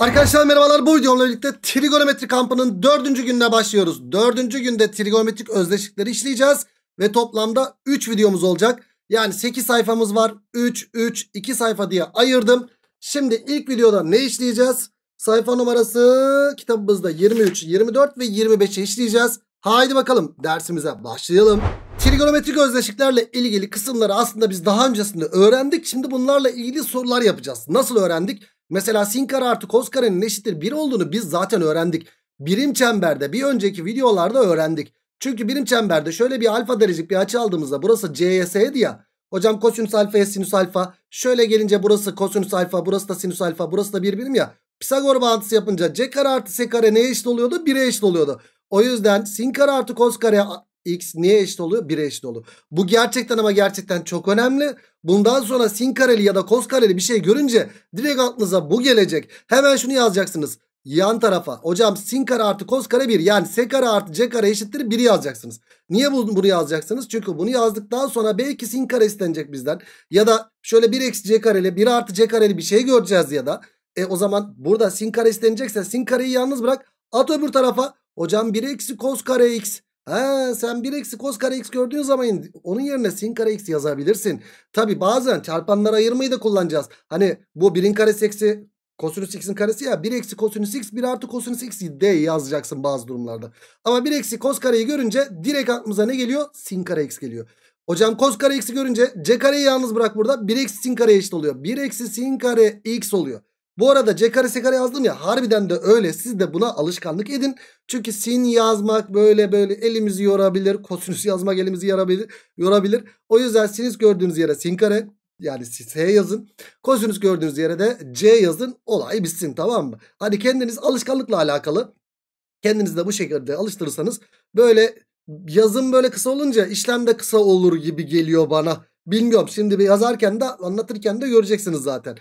Arkadaşlar merhabalar bu videomla birlikte trigonometri kampının dördüncü gününe başlıyoruz. Dördüncü günde trigonometrik özdeşlikleri işleyeceğiz ve toplamda 3 videomuz olacak. Yani 8 sayfamız var 3, 3, 2 sayfa diye ayırdım. Şimdi ilk videoda ne işleyeceğiz? Sayfa numarası kitabımızda 23, 24 ve 25'i işleyeceğiz. Haydi bakalım dersimize başlayalım. Trigonometrik özdeşliklerle ilgili kısımları aslında biz daha öncesinde öğrendik. Şimdi bunlarla ilgili sorular yapacağız. Nasıl öğrendik? Mesela sin kare artı kos karenin eşittir 1 olduğunu biz zaten öğrendik. Birim çemberde bir önceki videolarda öğrendik. Çünkü birim çemberde şöyle bir alfa derecelik bir açı aldığımızda burası CYS'ydi ya. Hocam kosinüs alfaya sinüs alfa. Şöyle gelince burası kosinüs alfa, burası da sinüs alfa, burası da bir birim ya. Pisagor bağıntısı yapınca c kare artı s kare neye eşit oluyordu? 1'e eşit oluyordu. O yüzden sin kare artı kos kare x niye eşit oluyor? 1'e eşit oluyor. Bu gerçekten ama gerçekten çok önemli. Bundan sonra sin kareli ya da kos kareli bir şey görünce direkt aklınıza bu gelecek. Hemen şunu yazacaksınız. Yan tarafa. Hocam sin kare artı kos kare 1. Yani s kare artı c kare eşittir 1'i yazacaksınız. Niye bunu yazacaksınız? Çünkü bunu yazdıktan sonra belki sin kare istenecek bizden. Ya da şöyle 1 eksi c kareli 1 artı c kareli bir şey göreceğiz ya da. E o zaman burada sin kare istenecekse sin kareyi yalnız bırak. At öbür tarafa. Hocam 1 eksi kos kare x. Ha, sen 1 eksi cos kare x gördüğün zaman onun yerine sin kare x yazabilirsin. Tabi bazen çarpanlar ayırmayı da kullanacağız. Hani bu 1'in karesi eksi kosinüs x'in karesi ya 1 eksi kosinüs x 1 artı kosinüs x d yazacaksın bazı durumlarda. Ama 1 eksi cos kareyi görünce direkt aklımıza ne geliyor? Sin kare x geliyor. Hocam cos kare x'i görünce c kareyi yalnız bırak burada 1 eksi sin kare eşit oluyor. 1 eksi sin kare x oluyor. Bu arada C kare S kare yazdım ya harbiden de öyle siz de buna alışkanlık edin. Çünkü sin yazmak böyle böyle elimizi yorabilir. Kosinüs yazmak elimizi yarabilir, yorabilir. O yüzden sinüs gördüğünüz yere sin kare yani S yazın. Kosinüs gördüğünüz yere de C yazın. Olay bitsin tamam mı? Hadi kendiniz alışkanlıkla alakalı. Kendinizi de bu şekilde alıştırırsanız böyle yazım böyle kısa olunca işlem de kısa olur gibi geliyor bana. Bilmiyorum şimdi bir yazarken de anlatırken de göreceksiniz zaten.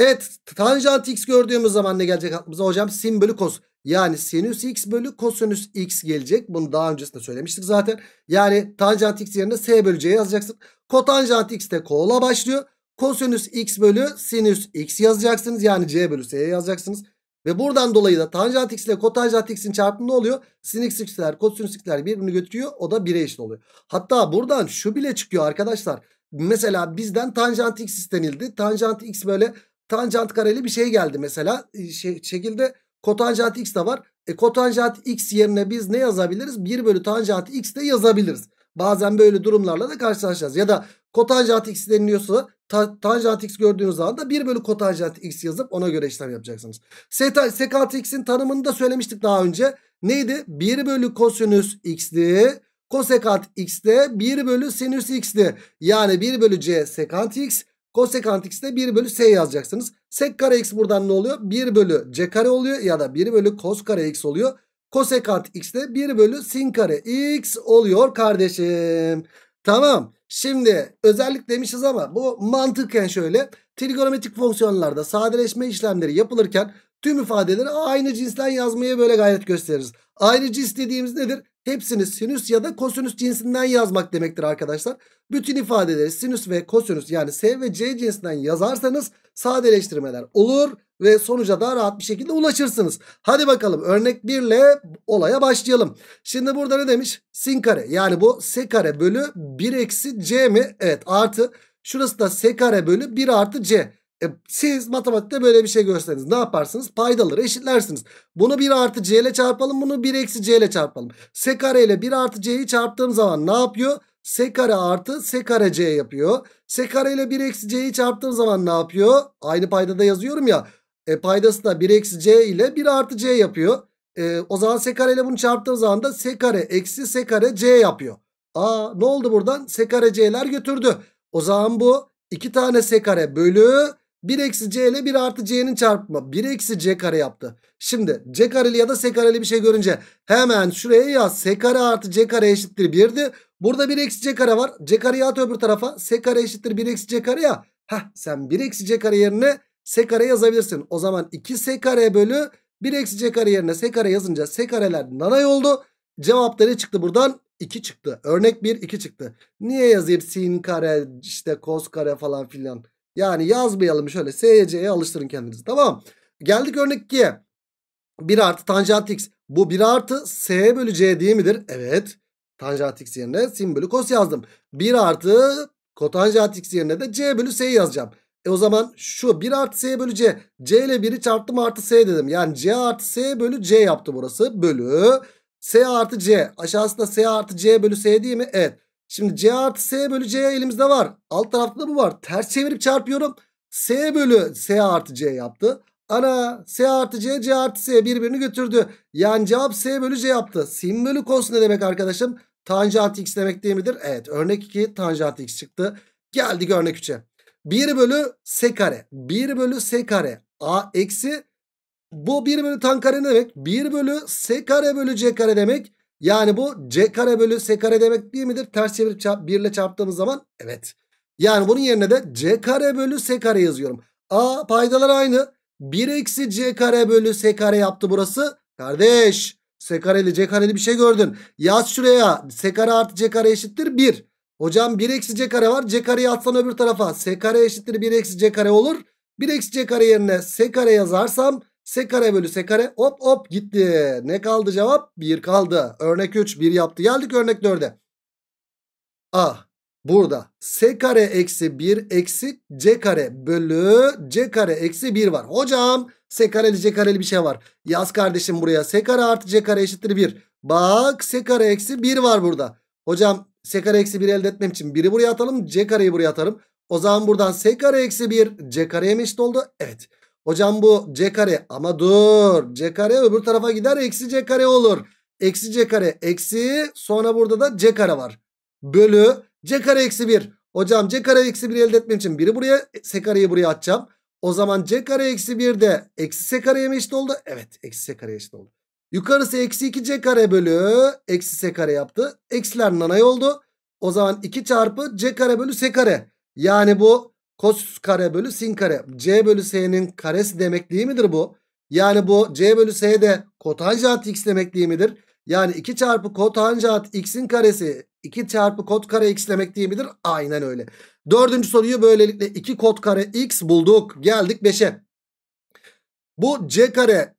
Evet tanjant x gördüğümüz zaman ne gelecek aklımıza? Hocam sin bölü kos. Yani sinüs x bölü kosinüs x gelecek. Bunu daha öncesinde söylemiştik zaten. Yani tanjant x yerine s bölü c yazacaksın. Kotanjant x de kola başlıyor. Kosinüs x bölü sinüs x yazacaksınız. Yani c bölü s yazacaksınız. Ve buradan dolayı da tanjant x ile kotanjant x'in çarpımı ne oluyor? Sin x x'ler, kosinüs x'ler birbirini götürüyor. O da 1'e eşit oluyor. Hatta buradan şu bile çıkıyor arkadaşlar. Mesela bizden tanjant x istenildi. Tanjant x böyle tanjant kareli bir şey geldi mesela. Ee, şey, şekilde kotanjant x de var. E, kotanjant x yerine biz ne yazabiliriz? 1 bölü tanjant x de yazabiliriz. Bazen böyle durumlarla da karşılaşacağız. Ya da kotanjant x deniliyorsa ta, tanjant x gördüğünüz zaman da 1 bölü kotanjant x yazıp ona göre işlem yapacaksınız. Seta, sekant x'in tanımını da söylemiştik daha önce. Neydi? 1 bölü kosinüs x'di. Kosekant x'de 1 bölü sinüs x'di. Yani 1 bölü c sekant x Kosekant de 1 bölü s yazacaksınız. Sek kare x buradan ne oluyor? 1 bölü c kare oluyor ya da 1 bölü kos kare x oluyor. Kosekant de 1 bölü sin kare x oluyor kardeşim. Tamam. Şimdi özellik demişiz ama bu mantıken şöyle. Trigonometrik fonksiyonlarda sadeleşme işlemleri yapılırken Tüm ifadeleri aynı cinsten yazmaya böyle gayret gösteririz. Aynı cins dediğimiz nedir? Hepsini sinüs ya da kosinüs cinsinden yazmak demektir arkadaşlar. Bütün ifadeleri sinüs ve kosinüs yani S ve C cinsinden yazarsanız sadeleştirmeler olur ve sonuca daha rahat bir şekilde ulaşırsınız. Hadi bakalım örnek 1 ile olaya başlayalım. Şimdi burada ne demiş? Sin kare yani bu S kare bölü 1 eksi C mi? Evet artı şurası da S kare bölü 1 artı C. E, siz matematikte böyle bir şey görseniz ne yaparsınız? Paydaları eşitlersiniz. Bunu 1 artı c ile çarpalım. Bunu 1 eksi c ile çarpalım. S kare ile 1 artı c'yi çarptığım zaman ne yapıyor? S kare artı S kare c yapıyor. S kare ile 1 eksi c'yi çarptığım zaman ne yapıyor? Aynı paydada yazıyorum ya. E, paydası da 1 eksi c ile 1 artı c yapıyor. E, o zaman S kare ile bunu çarptığım zaman da S kare eksi S kare c yapıyor. Aa ne oldu buradan? S kare c'ler götürdü. O zaman bu 2 tane S kare bölü 1 eksi c ile 1 artı c'nin çarpımı 1 eksi c kare yaptı. Şimdi c kareli ya da s kareli bir şey görünce hemen şuraya yaz. s kare artı c kare eşittir 1'di. Burada 1 eksi c kare var. c kareyi at öbür tarafa. s kare eşittir 1 eksi c kare ya. Heh, sen 1 eksi c kare yerine s kare yazabilirsin. O zaman 2 s kare bölü 1 eksi c kare yerine s kare yazınca s kareler nanay oldu. Cevapta ne çıktı buradan? 2 çıktı. Örnek 1 2 çıktı. Niye yazayım sin kare işte kos kare falan filan. Yani yazmayalım şöyle SC'ye alıştırın kendinizi tamam. Geldik örnek 2'ye. 1 artı tanjant x. Bu 1 artı s bölü c değil midir? Evet. Tanjant x yerine sin bölü kos yazdım. 1 artı kotanjant x yerine de c bölü s yazacağım. E o zaman şu 1 artı s bölü c. c ile 1'i çarptım artı s dedim. Yani c artı s bölü c yaptı burası. Bölü s artı c. Aşağısında s artı c bölü s değil mi? Evet. Şimdi C artı S bölü C elimizde var. Alt tarafta da bu var. Ters çevirip çarpıyorum. S bölü S artı C yaptı. Ana S artı C, C artı S birbirini götürdü. Yani cevap S bölü C yaptı. Sin bölü cos ne demek arkadaşım? Tanjant x demek değil midir? Evet örnek 2 tanjant x çıktı. Geldik örnek 3'e. 1 bölü S kare. 1 bölü S kare. A eksi bu 1 bölü tan kare ne demek? 1 bölü S kare bölü C kare demek. Yani bu c kare bölü s kare demek değil midir? Ters çevirip çarp, 1 ile çarptığımız zaman evet. Yani bunun yerine de c kare bölü s kare yazıyorum. A paydalar aynı. 1 eksi c kare bölü s kare yaptı burası. Kardeş s kareli c kareli bir şey gördün. Yaz şuraya s kare artı c kare eşittir 1. Hocam 1 eksi c kare var. c kareyi atsan öbür tarafa. s kare eşittir 1 eksi c kare olur. 1 eksi c kare yerine s kare yazarsam S kare bölü S kare hop hop gitti. Ne kaldı cevap? 1 kaldı. Örnek 3 1 yaptı. Geldik örnek 4'e. A burada S kare eksi 1 eksi C kare bölü C kare eksi 1 var. Hocam S kareli C kareli bir şey var. Yaz kardeşim buraya S kare artı C kare eşittir 1. Bak S kare eksi 1 var burada. Hocam S kare eksi 1 elde etmem için 1'i buraya atalım C kareyi buraya atarım. O zaman buradan S kare eksi 1 C kareye mi eşit oldu? Evet. Hocam bu c kare ama dur. C kare öbür tarafa gider eksi c kare olur. Eksi c kare eksi sonra burada da c kare var. Bölü c kare eksi 1. Hocam c kare eksi 1'i elde etmem için biri buraya s kareyi buraya atacağım. O zaman c kare eksi 1 de eksi s kareye mi eşit oldu? Evet eksi s kareye eşit oldu. Yukarısı eksi 2 c kare bölü eksi s kare yaptı. Eksiler nanay oldu. O zaman 2 çarpı c kare bölü s kare. Yani bu Kos kare bölü sin kare. C bölü S'nin karesi demek değil midir bu? Yani bu C bölü S de kotanjant x demek değil midir? Yani 2 çarpı kotanjant x'in karesi 2 çarpı kot kare x demek değil midir? Aynen öyle. Dördüncü soruyu böylelikle 2 kot kare x bulduk. Geldik 5'e. Bu C kare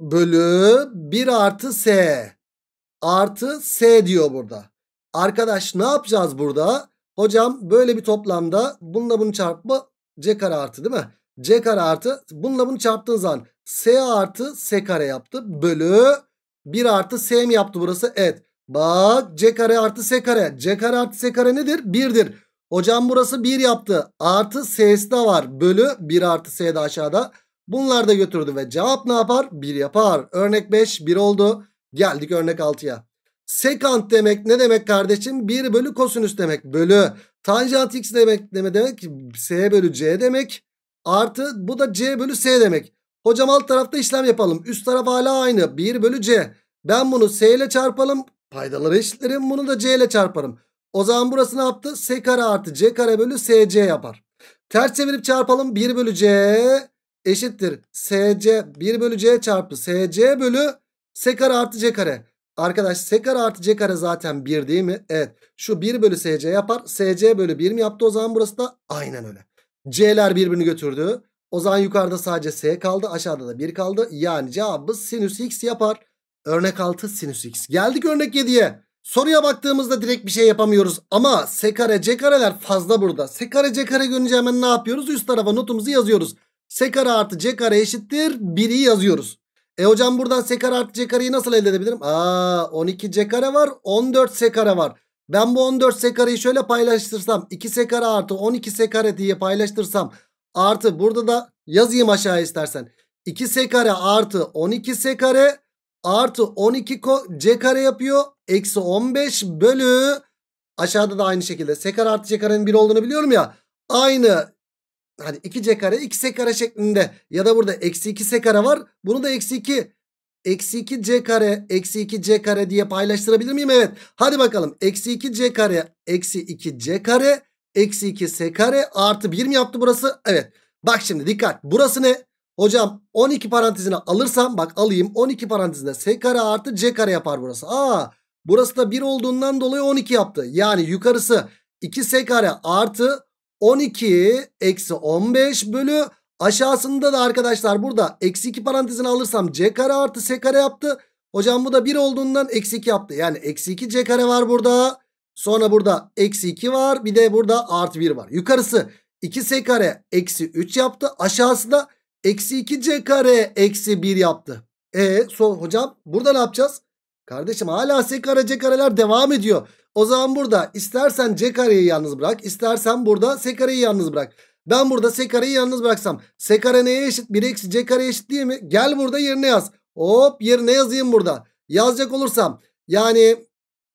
bölü 1 artı S artı S diyor burada. Arkadaş ne yapacağız burada? Hocam böyle bir toplamda bununla bunu çarpma C kare artı değil mi? C kare artı bununla bunu çarptığın zaman S artı S kare yaptı. Bölü 1 artı S mi yaptı burası? Evet. Bak C kare artı S kare. C kare artı S kare nedir? 1'dir. Hocam burası 1 yaptı. Artı S'si de var. Bölü 1 artı S de aşağıda. Bunlar da götürdü ve cevap ne yapar? 1 yapar. Örnek 5 1 oldu. Geldik örnek 6'ya. Sekant demek ne demek kardeşim? 1 bölü kosinüs demek. Bölü tanjant x demek ne demek? S bölü c demek. Artı bu da c bölü s demek. Hocam alt tarafta işlem yapalım. Üst taraf hala aynı. 1 bölü c. Ben bunu s ile çarpalım. Paydaları eşitlerim. Bunu da c ile çarparım. O zaman burası ne yaptı? S kare artı c kare bölü sc yapar. Ters çevirip çarpalım. 1 bölü c eşittir. sc 1 bölü c çarpı sc bölü s kare artı c kare. Arkadaş S kare artı C kare zaten 1 değil mi? Evet. Şu 1 bölü SC yapar. SC bölü 1 mi yaptı o zaman burası da? Aynen öyle. C'ler birbirini götürdü. O zaman yukarıda sadece S kaldı. Aşağıda da 1 kaldı. Yani cevabı sinüs X yapar. Örnek 6 sinüs X. Geldik örnek 7'ye. Soruya baktığımızda direkt bir şey yapamıyoruz. Ama S kare C kareler fazla burada. S kare C kare görünce hemen ne yapıyoruz? Üst tarafa notumuzu yazıyoruz. S kare artı C kare eşittir 1'i yazıyoruz. E hocam buradan sekar artı c kareyi nasıl elde edebilirim? Aa 12 c kare var 14 s kare var. Ben bu 14 s kareyi şöyle paylaştırsam 2 s kare artı 12 s kare diye paylaştırsam artı burada da yazayım aşağı istersen. 2 s kare artı 12 s kare artı 12 c kare yapıyor. Eksi 15 bölü aşağıda da aynı şekilde s kare artı c karenin 1 olduğunu biliyorum ya. Aynı Hadi 2c kare x'e kare şeklinde ya da burada eksi 2s kare var. Bunu da eksi 2 eksi 2c kare eksi 2c kare diye paylaştırabilir miyim? Evet. Hadi bakalım. Eksi 2c kare eksi 2c kare eksi 2s kare artı 1 mi yaptı burası? Evet. Bak şimdi dikkat. Burası ne? Hocam 12 parantezine alırsam bak alayım 12 parantezinde s kare artı c kare yapar burası. Aa burası da 1 olduğundan dolayı 12 yaptı. Yani yukarısı 2s kare artı 12 eksi 15 bölü aşağısında da arkadaşlar burada eksi 2 parantezini alırsam c kare artı s kare yaptı. Hocam bu da 1 olduğundan eksi 2 yaptı. Yani eksi 2 c kare var burada. Sonra burada eksi 2 var. Bir de burada artı 1 var. Yukarısı 2 s kare eksi 3 yaptı. Aşağısı da eksi 2 c kare eksi 1 yaptı. E so hocam burada ne yapacağız? Kardeşim hala s kare c kareler devam ediyor. O zaman burada istersen c kareyi yalnız bırak. istersen burada s kareyi yalnız bırak. Ben burada s kareyi yalnız bıraksam s kare neye eşit? 1 eksi c kare eşit değil mi? Gel burada yerine yaz. Hop yerine yazayım burada. Yazacak olursam yani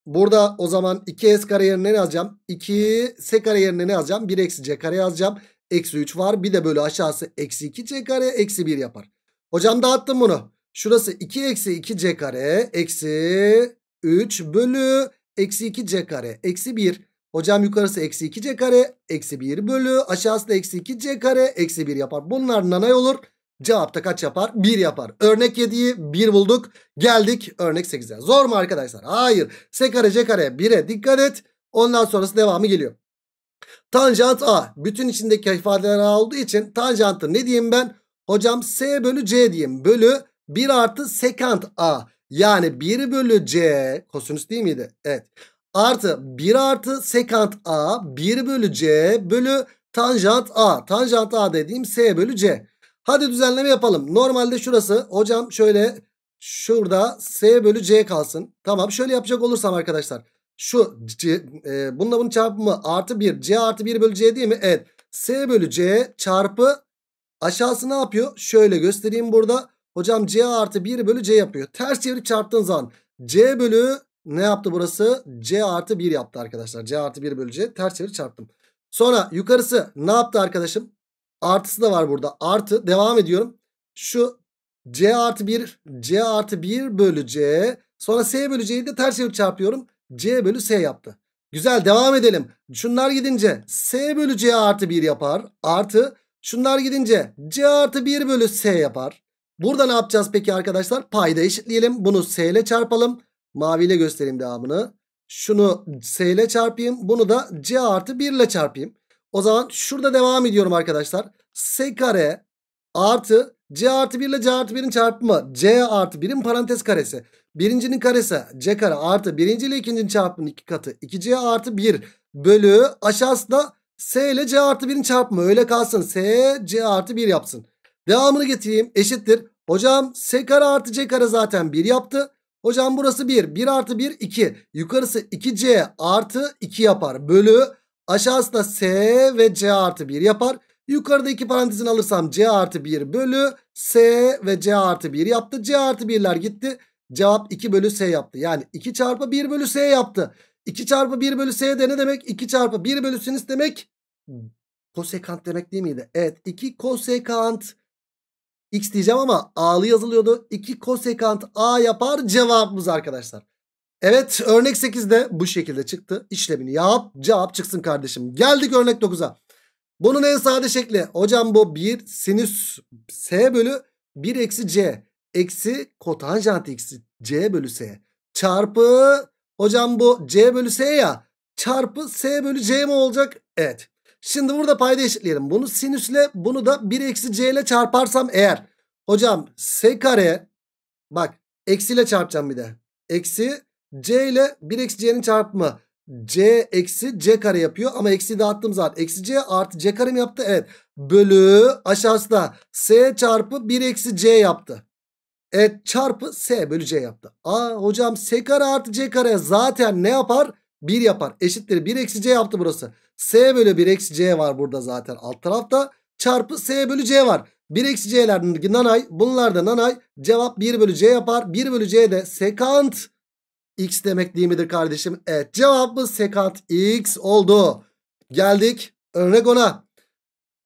burada o zaman 2s kare yerine ne yazacağım? 2s kare yerine ne yazacağım? 1 eksi c kare yazacağım. Eksi 3 var. Bir de böyle aşağısı eksi 2c kare eksi 1 yapar. Hocam dağıttım bunu. Şurası 2 eksi 2c kare eksi 3 bölü Eksi 2c kare. Eksi 1. Hocam yukarısı eksi 2c kare. Eksi 1 bölü. Aşağısı da eksi 2c kare. Eksi 1 yapar. Bunlar nanay olur. Cevapta kaç yapar? 1 yapar. Örnek 7'yi 1 bulduk. Geldik örnek 8'e. Zor mu arkadaşlar? Hayır. S kare C kare 1'e dikkat et. Ondan sonrası devamı geliyor. Tanjant A. Bütün içindeki ifadeler A olduğu için tanjantı ne diyeyim ben? Hocam S bölü C diyeyim. Bölü 1 artı sekant A. Yani 1 bölü c kosinüs değil miydi? Evet. Artı 1 artı sekant a 1 bölü c bölü tanjant a. Tanjant a dediğim s bölü c. Hadi düzenleme yapalım. Normalde şurası hocam şöyle şurada s bölü c kalsın. Tamam şöyle yapacak olursam arkadaşlar. Şu c, e, bununla bunun çarpımı artı 1 c artı 1 bölü c değil mi? Evet s bölü c çarpı aşağısı ne yapıyor? Şöyle göstereyim burada. Hocam C artı 1 bölü C yapıyor. Ters çevirip çarptığın zaman C bölü ne yaptı burası? C artı 1 yaptı arkadaşlar. C artı 1 bölü C ters çevirip çarptım. Sonra yukarısı ne yaptı arkadaşım? Artısı da var burada. Artı devam ediyorum. Şu C artı 1 C artı 1 bölü C. Sonra S bölü C'yi de ters çevirip çarpıyorum. C bölü S yaptı. Güzel devam edelim. Şunlar gidince S bölü C artı 1 yapar. Artı şunlar gidince C artı 1 bölü S yapar. Burada ne yapacağız peki arkadaşlar? Payda eşitleyelim. Bunu S ile çarpalım. Maviyle göstereyim devamını. Şunu S ile çarpayım. Bunu da C artı 1 ile çarpayım. O zaman şurada devam ediyorum arkadaşlar. S kare artı C artı 1 ile C artı 1'in çarpımı. C artı 1'in parantez karesi. Birincinin karesi C kare artı birinci ile ikincinin çarpımının iki katı. 2C artı 1 bölü aşağısı S ile C artı 1'in çarpımı. Öyle kalsın. S C artı 1 yapsın. Devamını getireyim. Eşittir. Hocam S kare artı C kare zaten 1 yaptı. Hocam burası 1. 1 artı 1 2. Yukarısı 2C artı 2 yapar. Bölü aşağısı da S ve C artı 1 yapar. Yukarıda iki parantezin alırsam C artı 1 bölü S ve C artı 1 yaptı. C artı 1'ler gitti. Cevap 2 bölü S yaptı. Yani 2 çarpı 1 bölü S yaptı. 2 çarpı 1 bölü S de ne demek? 2 çarpı 1 bölü sinüs demek. Kosekant demek değil miydi? Evet 2 kosekant. X diyeceğim ama A'lı yazılıyordu. 2 kosekant A yapar cevabımız arkadaşlar. Evet örnek 8'de bu şekilde çıktı. İşlemini yap cevap çıksın kardeşim. Geldik örnek 9'a. Bunun en sade şekli. Hocam bu 1 sinüs S bölü 1 eksi C. Eksi kotanjant eksi C bölü S. Çarpı hocam bu C bölü S ya. Çarpı S bölü C mi olacak? Evet. Şimdi burada payda eşitleyelim. Bunu sinüsle bunu da 1 eksi c ile çarparsam eğer. Hocam s kare bak eksiyle çarpacağım bir de. Eksi c ile 1 eksi c'nin çarpımı. c eksi c kare yapıyor ama eksi dağıttım zaten. Eksi c artı c kare mi yaptı? Evet. Bölü aşağısı da s çarpı 1 eksi c yaptı. Evet çarpı s bölü c yaptı. Aa hocam s kare artı c kare zaten ne yapar? 1 yapar. Eşittir 1 eksi c yaptı burası. S bölü 1 eksi c var burada zaten alt tarafta. Çarpı s bölü c var. 1 eksi c'ler nanay. Bunlar da nanay. Cevap 1 bölü c yapar. 1 bölü c de sekant x demek değil midir kardeşim? Evet cevabımız sekant x oldu. Geldik örnek ona.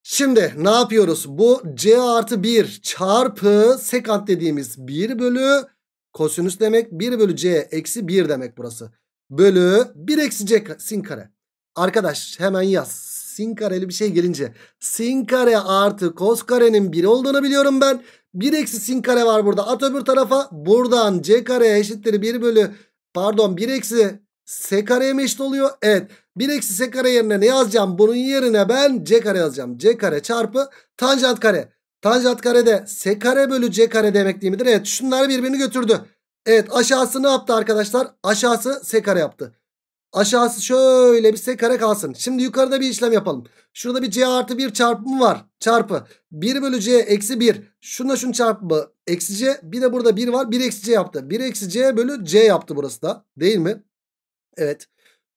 Şimdi ne yapıyoruz? Bu c artı 1 çarpı sekant dediğimiz 1 bölü kosinüs demek. 1 bölü c eksi 1 demek burası bölü 1 eksi c sin kare. Arkadaş hemen yaz. Sin kareli bir şey gelince sin kare artı kos karenin 1 olduğunu biliyorum ben. 1 eksi sin kare var burada. At öbür tarafa buradan c kare eşittir 1 bölü pardon 1 eksi s kareye mi eşit oluyor? Evet. 1 eksi s kare yerine ne yazacağım? Bunun yerine ben c kare yazacağım. c kare çarpı tanjant kare. Tanjant kare de s kare bölü c kare demek değil midir? Evet şunlar birbirini götürdü. Evet aşağısı ne yaptı arkadaşlar? Aşağısı S kare yaptı. Aşağısı şöyle bir S kare kalsın. Şimdi yukarıda bir işlem yapalım. Şurada bir C artı 1 çarpımı var. Çarpı. 1 bölü C eksi 1. Şununla şunun çarpımı. Eksi C. Bir de burada 1 var. 1 eksi C yaptı. 1 eksi C bölü C yaptı burası da. Değil mi? Evet.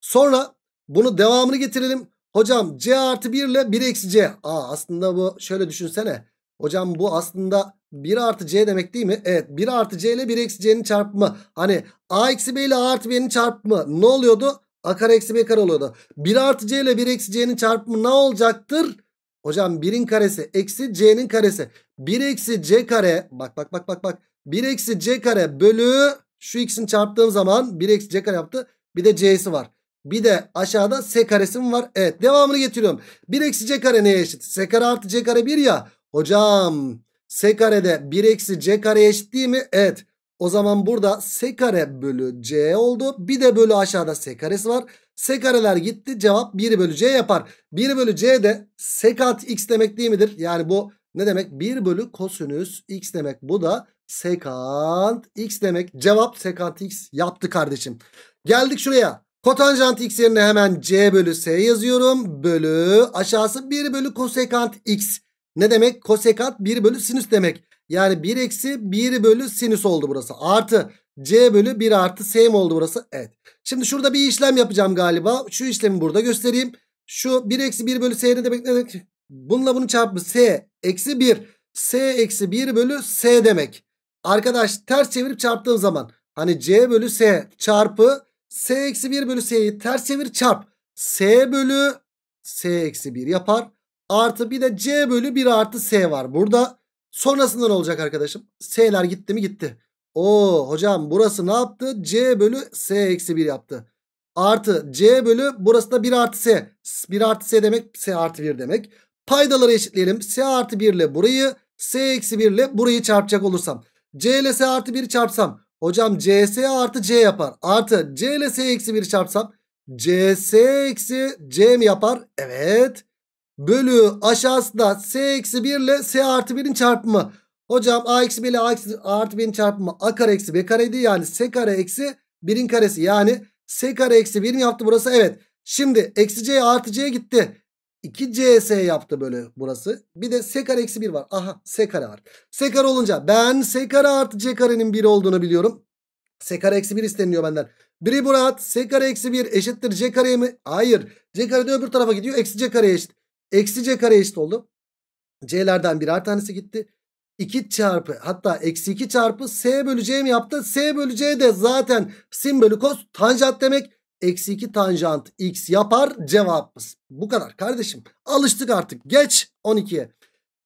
Sonra bunu devamını getirelim. Hocam C artı 1 ile 1 eksi C. Aa, aslında bu şöyle düşünsene. Hocam bu aslında 1 artı c demek değil mi? Evet 1 artı c ile 1 eksi c'nin çarpımı. Hani a eksi b ile a artı b'nin çarpımı ne oluyordu? A kare eksi B kare oluyordu. 1 artı C ile 1 eksi C'nin çarpımı ne olacaktır? Hocam 1'in karesi eksi C'nin karesi. 1 eksi C kare bak bak bak bak bak. 1 eksi C kare bölü şu x'in çarptığım zaman 1 eksi C kare yaptı. Bir de C'si var. Bir de aşağıda S karesi mi var? Evet devamını getiriyorum. 1 eksi C kare neye eşit? S kare artı C kare 1 ya. Hocam S karede 1 eksi C kare eşit değil mi? Evet. O zaman burada S kare bölü C oldu. Bir de bölü aşağıda S karesi var. S kareler gitti. Cevap 1 bölü C yapar. 1 bölü C de sekat x demek değil midir? Yani bu ne demek? 1 bölü kosinüs x demek. Bu da sekant x demek. Cevap sekant x yaptı kardeşim. Geldik şuraya. Kotanjant x yerine hemen c bölü s yazıyorum. Bölü aşağısı 1 bölü kosekant x. Ne demek? Kosekat 1 bölü sinüs demek. Yani 1 eksi 1 bölü sinüs oldu burası. Artı c bölü 1 artı c mi oldu burası? Evet. Şimdi şurada bir işlem yapacağım galiba. Şu işlemi burada göstereyim. Şu 1 eksi 1 bölü c ne demek? Ne Bununla bunu çarpma. c eksi 1. c eksi 1 bölü c demek. Arkadaş ters çevirip çarptığım zaman. Hani c bölü c çarpı c eksi 1 bölü c'yi ters çevir çarp. c bölü c eksi 1 yapar. Artı bir de C bölü 1 artı S var. Burada sonrasında ne olacak arkadaşım? S'ler gitti mi gitti. Oo hocam burası ne yaptı? C bölü S eksi 1 yaptı. Artı C bölü burası da 1 artı S. 1 artı S demek S artı 1 demek. Paydaları eşitleyelim. S artı 1 ile burayı S eksi 1 ile burayı çarpacak olursam. C ile S artı 1 çarpsam. Hocam CS artı C yapar. Artı C ile S eksi 1 çarpsam. CS eksi C mi yapar? Evet bölü aşağısında s eksi 1 ile s artı 1'in çarpımı. Hocam a eksi 1 ile a artı 1'in çarpımı a kare eksi b kareydi. Yani s kare eksi 1'in karesi. Yani s kare eksi 1'in yaptı burası. Evet. Şimdi eksi c artı c gitti. 2cs c yaptı böyle burası. Bir de s kare eksi 1 var. Aha s kare var. s kare olunca ben s kare artı c karenin 1 olduğunu biliyorum. s kare eksi 1 isteniliyor benden. Biri Murat s kare eksi 1 eşittir c kareye mi? Hayır. c kare de öbür tarafa gidiyor. Eksi c kareye eşit. Eksi c kare eşit oldu. C'lerden birer tanesi gitti. 2 çarpı hatta eksi 2 çarpı s bölü c mi yaptı? s bölü c de zaten sin bölü kos tanjant demek. Eksi 2 tanjant x yapar cevabımız. Bu kadar kardeşim. Alıştık artık. Geç 12'ye.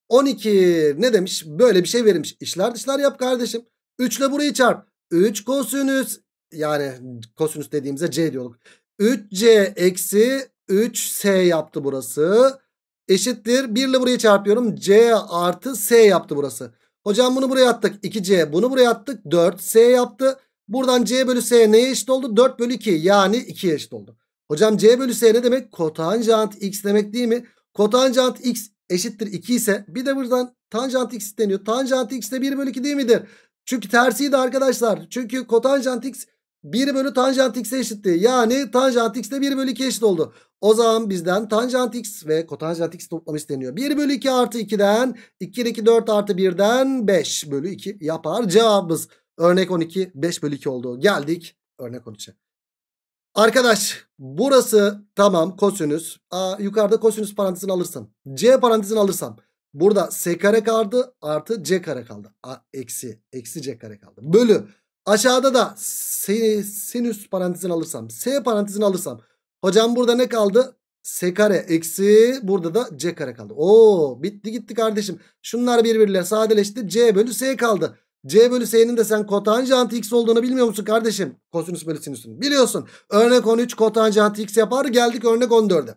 12 ne demiş? Böyle bir şey verilmiş. İşler dışlar yap kardeşim. 3 ile burayı çarp. 3 kosinüs yani kosinüs dediğimizde c diyorduk. 3c eksi 3s yaptı burası eşittir. 1 ile burayı çarpıyorum. C artı S yaptı burası. Hocam bunu buraya attık. 2C bunu buraya attık. 4S yaptı. Buradan C bölü S neye eşit oldu? 4 bölü 2 yani 2'ye eşit oldu. Hocam C bölü S ne demek? Kotanjant X demek değil mi? Kotanjant X eşittir 2 ise bir de buradan tanjant X deniyor. Tanjant X de 1 bölü 2 değil midir? Çünkü tersiydi arkadaşlar. Çünkü kotanjant X 1 bölü tanjant x'e eşitti. Yani tanjant x de 1 bölü 2 eşit oldu. O zaman bizden tanjant x ve kotanjant x toplamı isteniyor. 1 bölü 2 artı 2'den 2 2 4 artı 1'den 5 bölü 2 yapar cevabımız. Örnek 12 5 bölü 2 oldu. Geldik örnek 13'e. Arkadaş burası tamam kosinüs. Aa, yukarıda kosinüs parantezini alırsam. C parantezini alırsam. Burada S kare kaldı artı C kare kaldı. A, eksi. Eksi C kare kaldı. Bölü. Aşağıda da sinüs parantezini alırsam S parantezini alırsam. Hocam burada ne kaldı? S kare eksi burada da C kare kaldı. Oo bitti gitti kardeşim. Şunlar birbirler sadeleşti. C bölü S kaldı. C bölü S'nin de sen kotanjant x olduğunu bilmiyor musun kardeşim? Kosinüs bölü sinüsün. Biliyorsun. Örnek 13 kotanjant x yapar. Geldik örnek 14'e.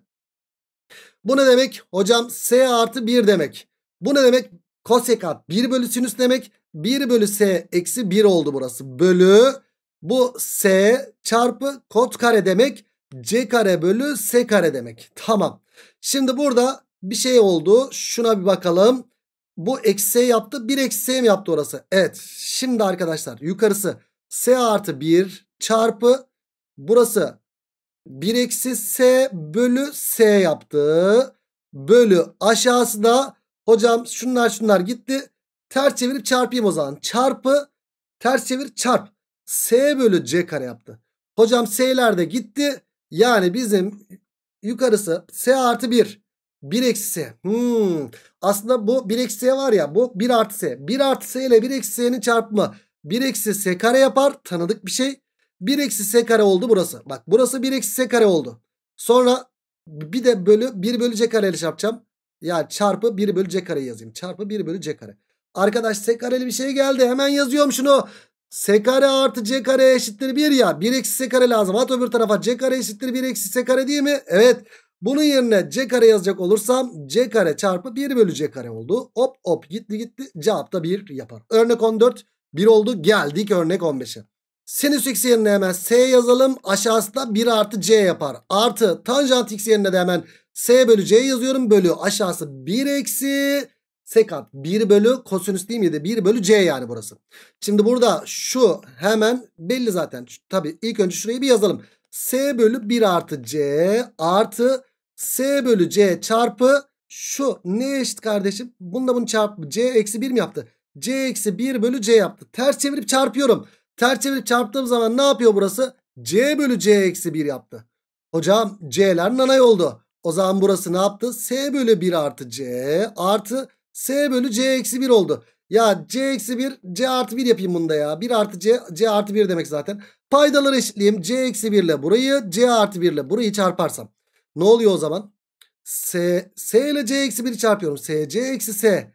Bu ne demek? Hocam S artı 1 demek. Bu ne demek? Kosekant 1 bölü sinüs demek. 1 bölü S eksi 1 oldu burası. Bölü bu S çarpı kot kare demek. C kare bölü S kare demek. Tamam. Şimdi burada bir şey oldu. Şuna bir bakalım. Bu eksi yaptı. 1 eksi S mi yaptı orası? Evet. Şimdi arkadaşlar yukarısı S artı 1 çarpı burası 1 eksi S bölü S yaptı. Bölü aşağısı da hocam şunlar şunlar gitti. Ters çevirip çarpayım o zaman. Çarpı ters çevir çarp. S bölü C kare yaptı. Hocam S'ler de gitti. Yani bizim yukarısı S artı 1. 1 eksi S. Hmm. Aslında bu 1 eksi S var ya bu 1 artı S. 1 artı S ile 1 eksi S'nin çarpımı. 1 eksi S kare yapar. Tanıdık bir şey. 1 eksi S kare oldu burası. Bak burası 1 eksi S kare oldu. Sonra bir de bölü 1 bölü C kare ile çarpacağım. Yani çarpı 1 bölü C kare yazayım. Çarpı 1 bölü C kare. Arkadaş s kareli bir şey geldi. Hemen yazıyorum şunu. S kare artı C kare eşittir 1 ya. 1 eksi S kare lazım. At öbür tarafa C kare eşittir 1 eksi S kare değil mi? Evet. Bunun yerine C kare yazacak olursam C kare çarpı 1 bölü C kare oldu. Hop hop gitti gitti. Cevapta da 1 yapar. Örnek 14. 1 oldu. Geldik örnek 15'e. Sinüs x yerine hemen s yazalım. Aşağısı da 1 artı c yapar. Artı tanjant x yerine de hemen s bölü c yazıyorum. Bölü aşağısı 1 eksi sekant 1 bölü kosinüs değil miydi? 1 bölü c yani burası. Şimdi burada şu hemen belli zaten. tabii ilk önce şurayı bir yazalım. S bölü 1 artı c artı S bölü c çarpı şu ne eşit kardeşim? Bunda bunu çarpı c eksi 1 mi yaptı? c eksi 1 bölü c yaptı. Ters çevirip çarpıyorum. Ters çevirip çarptığım zaman ne yapıyor burası? c bölü c eksi 1 yaptı. Hocam c'ler nanay oldu. O zaman burası ne yaptı? S bölü 1 artı c artı S bölü C eksi 1 oldu. Ya C eksi 1 C artı 1 yapayım bunda ya. 1 artı C C artı 1 demek zaten. Paydaları eşitleyeyim. C eksi 1 ile burayı C artı 1 ile burayı çarparsam. Ne oluyor o zaman? S, S ile C eksi 1'i çarpıyorum. S C eksi S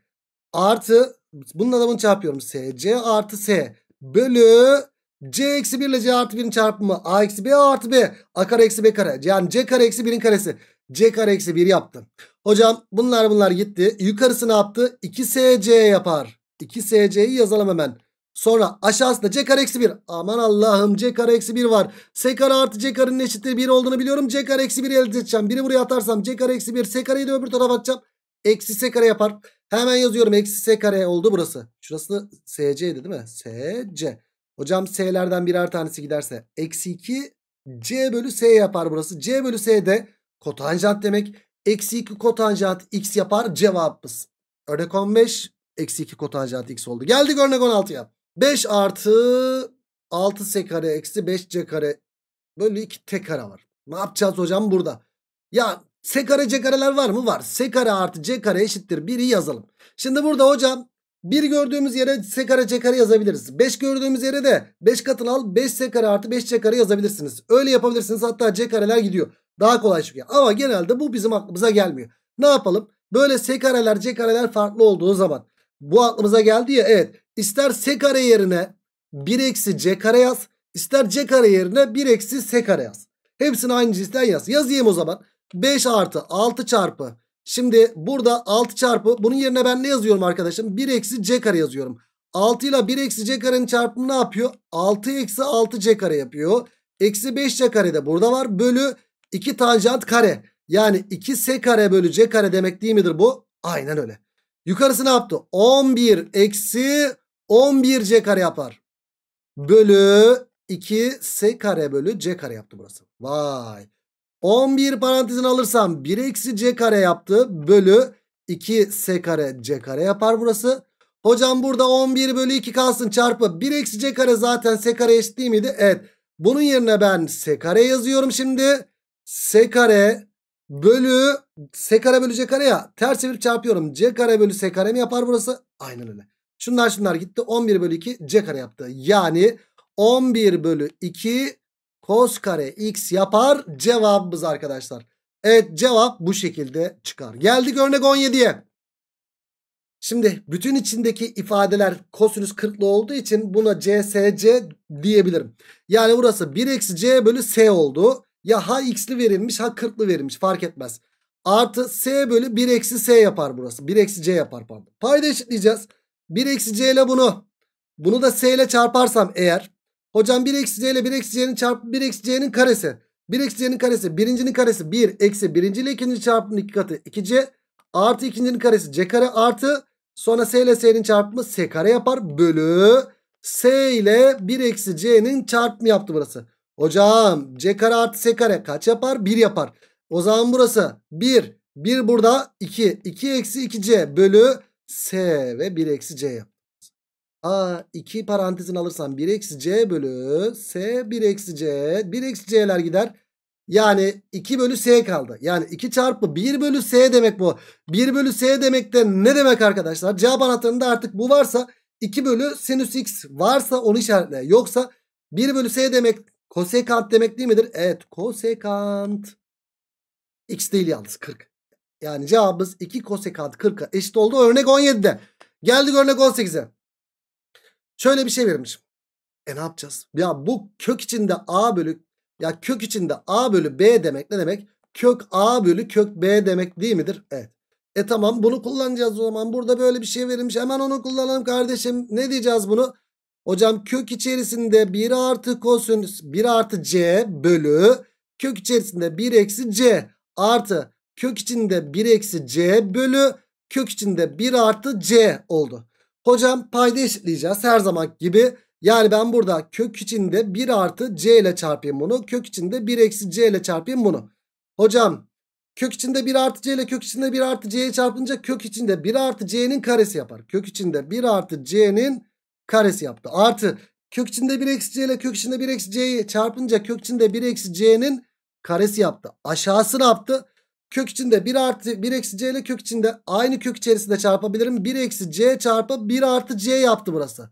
artı bununla da bunu çarpıyorum. S C artı S bölü C eksi 1 ile C artı 1'in çarpımı A eksi B artı B. A kare eksi B kare. Yani C kare eksi 1'in karesi. C kare eksi 1 yaptım. Hocam bunlar bunlar gitti. Yukarısı ne yaptı? 2SC yapar. 2SC'yi yazalım hemen. Sonra aşağısında C kare eksi 1. Aman Allah'ım C kare eksi 1 var. S kare artı C karenin eşittir 1 olduğunu biliyorum. C kare eksi 1 elde edeceğim. Biri buraya atarsam C kare eksi 1. S kareyi de öbür tarafa atacağım. Eksi S kare yapar. Hemen yazıyorum. Eksi S kare oldu burası. Şurası SC'ydi değil mi? SC. Hocam S'lerden birer tanesi giderse. Eksi 2 C bölü S yapar burası. C bölü S de kotanjant demek. Eksi 2 kotanjant x yapar cevabımız. Örnek 15 eksi 2 kotanjant x oldu. Geldik örnek 16'ya. 5 artı 6 s kare eksi 5 c kare böyle 2 t kare var. Ne yapacağız hocam burada? Ya s kare c kareler var mı? Var. S kare artı c kare eşittir 1'i yazalım. Şimdi burada hocam 1 gördüğümüz yere s kare c kare yazabiliriz. 5 gördüğümüz yere de 5 katını al 5 s kare artı 5 c kare yazabilirsiniz. Öyle yapabilirsiniz hatta c kareler gidiyor. Daha kolay çıkıyor. Ama genelde bu bizim aklımıza gelmiyor. Ne yapalım? Böyle S kareler C kareler farklı olduğu zaman. Bu aklımıza geldi ya evet. İster S kare yerine 1 eksi C kare yaz. İster C kare yerine 1 eksi S kare yaz. Hepsini aynı cinsten yaz. Yazayım o zaman. 5 artı 6 çarpı. Şimdi burada 6 çarpı. Bunun yerine ben ne yazıyorum arkadaşım? 1 eksi C kare yazıyorum. 6 ile 1 eksi C karenin çarpımı ne yapıyor? 6 eksi 6 C kare yapıyor. Eksi 5 C kare de burada var. Bölü 2 tanjant kare yani 2s kare bölü c kare demek değil midir bu? Aynen öyle. Yukarısı ne yaptı? 11 eksi 11 c kare yapar. Bölü 2s kare bölü c kare yaptı burası. Vay. 11 parantezin alırsam 1 eksi c kare yaptı. Bölü 2s kare c kare yapar burası. Hocam burada 11 bölü 2 kalsın çarpı 1 eksi c kare zaten s kare eşit değil miydi? Evet. Bunun yerine ben s kare yazıyorum şimdi. S kare bölü S kare bölü C kare ya ters çevirip çarpıyorum. C kare bölü S kare mi yapar burası? Aynen öyle. Şunlar şunlar gitti. 11 bölü 2 C kare yaptı. Yani 11 bölü 2 kos kare x yapar cevabımız arkadaşlar. Evet cevap bu şekilde çıkar. Geldik örnek 17'ye. Şimdi bütün içindeki ifadeler kosinüs 40'lı olduğu için buna CSC diyebilirim. Yani burası 1 eksi C bölü S oldu. Ya ha x'li verilmiş ha 40'lı verilmiş fark etmez. Artı s bölü 1 eksi s yapar burası. 1 eksi c yapar pardon. Payda eşitleyeceğiz. 1 eksi c ile bunu. Bunu da s ile çarparsam eğer. Hocam 1 eksi c ile 1 eksi c'nin çarp, 1 eksi c'nin karesi. 1 eksi c'nin karesi birincinin karesi 1 eksi birinci ile ikinci çarpımın iki katı 2c. Artı ikincinin karesi c kare artı sonra s ile s'nin çarpımı s kare yapar bölü s ile 1 eksi c'nin çarpımı yaptı burası. Hocam c kare artı s kare kaç yapar? 1 yapar. O zaman burası 1. 1 burada 2. 2 eksi 2c bölü s ve 1 eksi c yap. A 2 parantezin alırsam 1 eksi c bölü s 1 eksi c. 1 eksi c'ler gider. Yani 2 bölü s kaldı. Yani 2 çarpı 1 bölü s demek bu. 1 bölü s demek de ne demek arkadaşlar? Cevap anahtarında artık bu varsa 2 bölü sinüs x varsa onu işaretle. Yoksa 1 bölü s demek Kosekant demek değil midir? Evet kosekant. X değil yalnız 40. Yani cevabımız 2 kosekant 40'a eşit oldu. Örnek 17'de. Geldik örnek 18'e. Şöyle bir şey verilmiş. E ne yapacağız? Ya bu kök içinde A bölü ya kök içinde A bölü B demek ne demek? Kök A bölü kök B demek değil midir? Evet. E tamam bunu kullanacağız o zaman. Burada böyle bir şey verilmiş. Hemen onu kullanalım kardeşim. Ne diyeceğiz bunu? Hocam kök içerisinde 1 artı kosinüs 1 artı c bölü kök içerisinde 1 eksi c artı kök içinde 1 eksi c bölü kök içinde 1 artı c oldu. Hocam payda eşitleyeceğiz her zaman gibi. Yani ben burada kök içinde 1 artı c ile çarpayım bunu. Kök içinde 1 eksi c ile çarpayım bunu. Hocam kök içinde 1 artı c ile kök içinde 1 artı c'ye çarpınca kök içinde 1 artı c'nin karesi yapar. Kök içinde 1 artı c'nin karesi yaptı. Artı kök içinde 1 eksi c ile kök içinde 1 eksi c'yi çarpınca kök içinde 1 eksi c'nin karesi yaptı. Aşağısı ne yaptı? Kök içinde 1 artı 1 eksi c ile kök içinde aynı kök içerisinde çarpabilirim. 1 eksi c çarpı 1 artı c yaptı burası.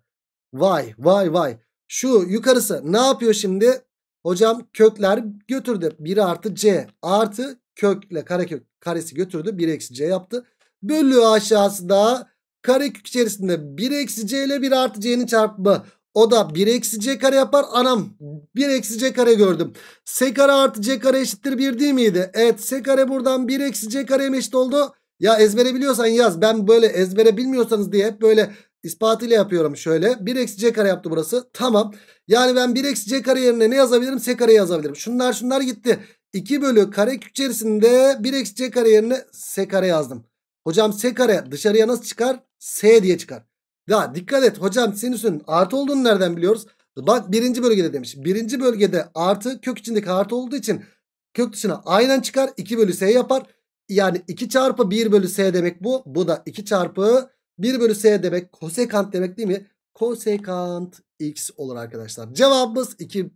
Vay vay vay. Şu yukarısı ne yapıyor şimdi? Hocam kökler götürdü. 1 artı c artı kökle kare kök karesi götürdü. 1 eksi c yaptı. Bölü aşağısı da Karekök içerisinde 1 eksi c ile 1 artı c'nin çarpımı. O da 1 eksi c kare yapar. Anam 1 eksi c kare gördüm. S kare artı c kare eşittir 1 değil miydi? Evet S kare buradan 1 eksi c kareye eşit oldu. Ya ezbere biliyorsan yaz. Ben böyle ezbere bilmiyorsanız diye hep böyle ispatıyla yapıyorum şöyle. 1 eksi c kare yaptı burası. Tamam. Yani ben 1 eksi c kare yerine ne yazabilirim? S kare yazabilirim. Şunlar şunlar gitti. 2 bölü kare içerisinde 1 eksi c kare yerine S kare yazdım. Hocam S kare dışarıya nasıl çıkar? S diye çıkar. Ya dikkat et hocam sinüsün artı olduğunu nereden biliyoruz? Bak birinci bölgede demiş. Birinci bölgede artı kök içindeki artı olduğu için kök dışına aynen çıkar. 2 bölü S yapar. Yani 2 çarpı 1 bölü S demek bu. Bu da 2 çarpı 1 bölü S demek. Kosekant demek değil mi? Kosekant X olur arkadaşlar. Cevabımız 2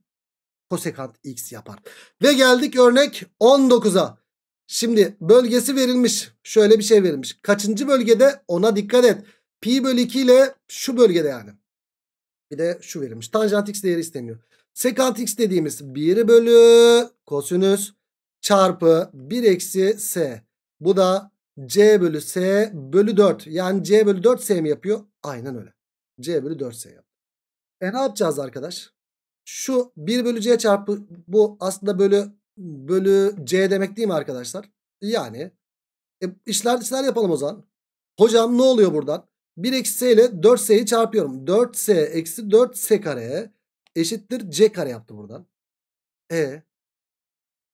kosekant X yapar. Ve geldik örnek 19'a. Şimdi bölgesi verilmiş. Şöyle bir şey verilmiş. Kaçıncı bölgede ona dikkat et. Pi bölü 2 ile şu bölgede yani. Bir de şu verilmiş. Tanjant x değeri isteniyor. Sekant x dediğimiz 1 bölü kosinüs çarpı 1 eksi s. Bu da c bölü s bölü 4. Yani c bölü 4 s mi yapıyor? Aynen öyle. c bölü 4 s yapıyor. E ne yapacağız arkadaş? Şu 1 bölü c çarpı bu aslında bölü bölü C demek değil mi arkadaşlar? Yani e, işler dışlar yapalım o zaman. Hocam ne oluyor buradan? 1 eksi S ile 4S'yi çarpıyorum. 4S eksi 4S kare eşittir C kare yaptı buradan. E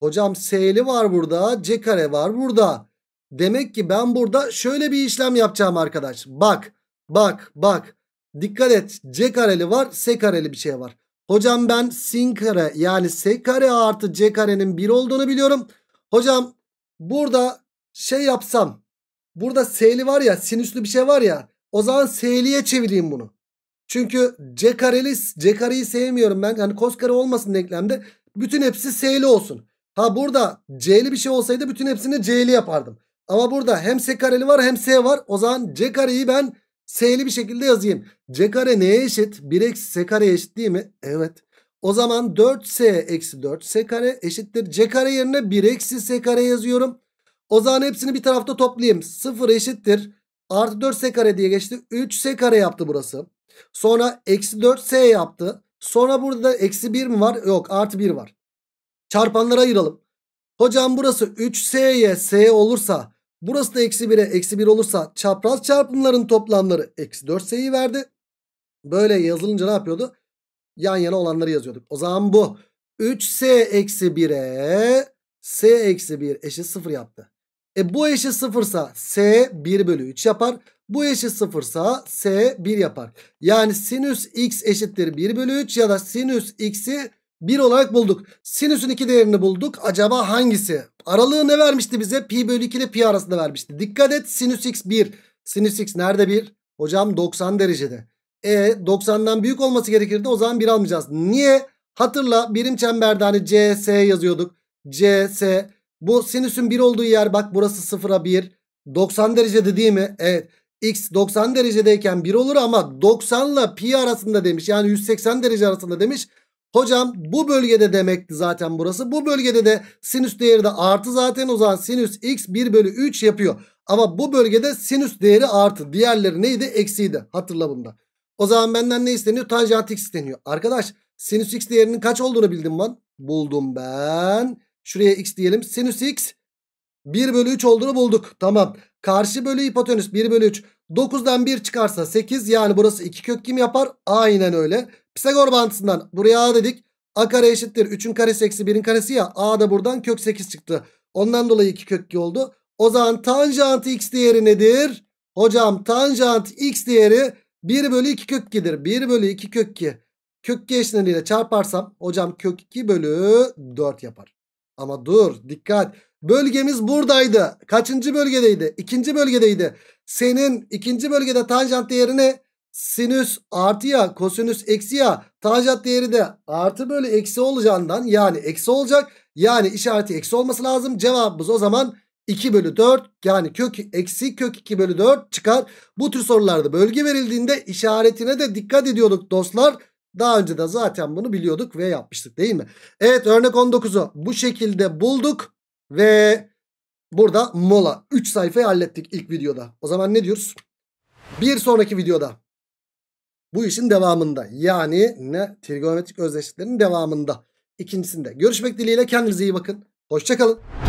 hocam S'li var burada C kare var burada. Demek ki ben burada şöyle bir işlem yapacağım arkadaş. Bak bak bak dikkat et C kareli var S kareli bir şey var. Hocam ben sin kare yani s kare artı c karenin 1 olduğunu biliyorum. Hocam burada şey yapsam burada s'li var ya sinüslü bir şey var ya o zaman s'liye çevireyim bunu. Çünkü c kareli c kareyi sevmiyorum ben. Yani kos kare olmasın denklemde. Bütün hepsi s'li olsun. Ha burada c'li bir şey olsaydı bütün hepsini c'li yapardım. Ama burada hem s kareli var hem s var. O zaman c kareyi ben S'li bir şekilde yazayım. C kare neye eşit? 1 eksi S kare eşit değil mi? Evet. O zaman 4S eksi 4S kare eşittir. C kare yerine 1 eksi S kare yazıyorum. O zaman hepsini bir tarafta toplayayım. 0 eşittir. Artı 4S kare diye geçti. 3S kare yaptı burası. Sonra eksi 4S yaptı. Sonra burada eksi 1 mi var? Yok artı 1 var. Çarpanlara ayıralım. Hocam burası 3S'ye S olursa Burası da eksi 1'e eksi 1 olursa çapraz çarpımların toplamları eksi 4 sayı verdi. Böyle yazılınca ne yapıyordu? Yan yana olanları yazıyorduk. O zaman bu 3s eksi 1'e s eksi 1 eşit 0 yaptı. E bu eşit 0 ise s 1 bölü 3 yapar. Bu eşit 0 ise s 1 yapar. Yani sinüs x eşittir 1 bölü 3 ya da sinüs x'i 1 olarak bulduk. Sinüsün 2 değerini bulduk. Acaba hangisi? Aralığı ne vermişti bize? Pi bölü 2 ile pi arasında vermişti. Dikkat et sinüs x 1. Sinüs x nerede 1? Hocam 90 derecede. E 90'dan büyük olması gerekirdi. O zaman 1 almayacağız. Niye? Hatırla birim çemberde hani CS yazıyorduk. CS. Bu sinüsün 1 olduğu yer bak burası 0'a 1. 90 derecede değil mi? Evet. X 90 derecedeyken 1 olur ama 90 ile pi arasında demiş. Yani 180 derece arasında demiş. Hocam bu bölgede demekti zaten burası. Bu bölgede de sinüs değeri de artı zaten o zaman sinüs x 1 bölü 3 yapıyor. Ama bu bölgede sinüs değeri artı. Diğerleri neydi? Eksiydi. Hatırla bunda. O zaman benden ne isteniyor? Tanjant x isteniyor. Arkadaş sinüs x değerinin kaç olduğunu bildim ben. Buldum ben. Şuraya x diyelim. Sinüs x 1 bölü 3 olduğunu bulduk. Tamam. Karşı bölü hipotenüs 1 bölü 3. 9'dan 1 çıkarsa 8 yani burası 2 kök kim yapar? Aynen öyle. Pisagor bağıntısından buraya a dedik. A kare eşittir 3'ün karesi eksi 1'in karesi ya. A da buradan kök 8 çıktı. Ondan dolayı 2 kök 2 oldu. O zaman tanjant x değeri nedir? Hocam tanjant x değeri 1 bölü 2 kök 2'dir. 1 bölü 2 kök 2. Kök 2 eşleniyle çarparsam hocam kök 2 bölü 4 yapar. Ama dur dikkat. Bölgemiz buradaydı. Kaçıncı bölgedeydi? İkinci bölgedeydi. Senin ikinci bölgede tanjant değeri ne? sinüs artı ya kosinüs eksi ya tanjant değeri de artı bölü eksi olacağından yani eksi olacak. Yani işareti eksi olması lazım. Cevabımız o zaman 2 bölü 4 yani kök eksi kök 2 bölü 4 çıkar. Bu tür sorularda bölge verildiğinde işaretine de dikkat ediyorduk dostlar. Daha önce de zaten bunu biliyorduk ve yapmıştık değil mi? Evet örnek 19'u bu şekilde bulduk ve burada mola 3 sayfayı hallettik ilk videoda. O zaman ne diyoruz? Bir sonraki videoda bu işin devamında yani ne trigonometrik özdeşliklerin devamında. İkincisinde görüşmek dileğiyle kendinize iyi bakın. Hoşçakalın.